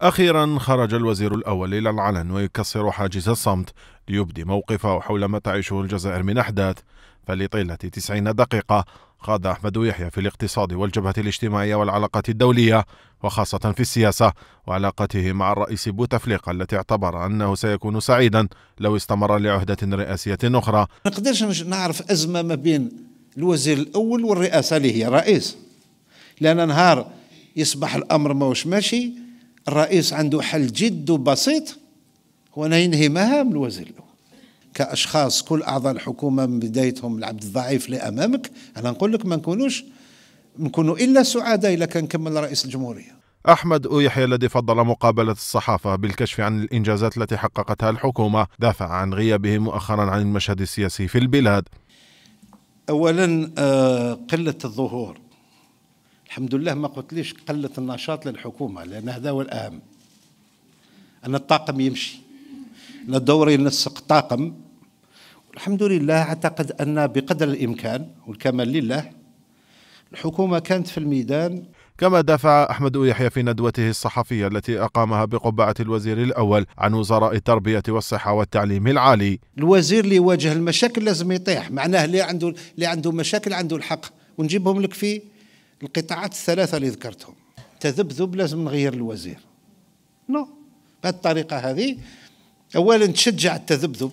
أخيرا خرج الوزير الأول إلى العلن ويكسر حاجز الصمت ليبدي موقفه حول ما تعيشه الجزائر من أحداث فلطيلة 90 دقيقة خاض أحمد يحيى في الاقتصاد والجبهة الاجتماعية والعلاقات الدولية وخاصة في السياسة وعلاقته مع الرئيس بوتفليقة التي اعتبر أنه سيكون سعيدا لو استمر لعهدة رئاسية أخرى ما نقدرش نعرف أزمة ما بين الوزير الأول والرئاسة اللي هي رئيس لأن نهار يصبح الأمر موش ماشي الرئيس عنده حل جد بسيط هو أن ينهي مهام الوزير الأول كأشخاص كل أعضاء الحكومة من بدايتهم العبد الضعيف لأمامك أنا نقول لك ما نكونوش نكونوا إلا سعداء إلا كان كمل رئيس الجمهورية أحمد يحيى الذي فضل مقابلة الصحافة بالكشف عن الإنجازات التي حققتها الحكومة دافع عن غيابه مؤخرا عن المشهد السياسي في البلاد أولا آه، قلة الظهور الحمد لله ما قلتليش قلة النشاط للحكومة لأن هذا هو الأهم أن الطاقم يمشي أن الدور ينسق طاقم والحمد لله أعتقد أن بقدر الإمكان والكمال لله الحكومة كانت في الميدان كما دافع أحمد يحيى في ندوته الصحفية التي أقامها بقبعة الوزير الأول عن وزراء التربية والصحة والتعليم العالي الوزير اللي يواجه المشاكل لازم يطيح معناه اللي عنده, اللي عنده مشاكل عنده الحق ونجيبهم لك في القطاعات الثلاثة اللي ذكرتهم تذبذب لازم نغير الوزير نو بهذه الطريقة هذه أولا تشجع التذبذب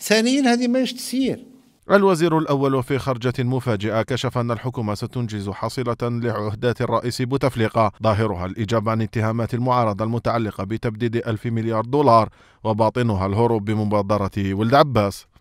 ثانيا هذه ماهيش تسير الوزير الأول في خرجة مفاجئة كشف أن الحكومة ستنجز حاصلة لعهدات الرئيس بوتفليقة ظاهرها الإجابة عن اتهامات المعارضة المتعلقة بتبديد ألف مليار دولار وباطنها الهروب بمبادرة ولد عباس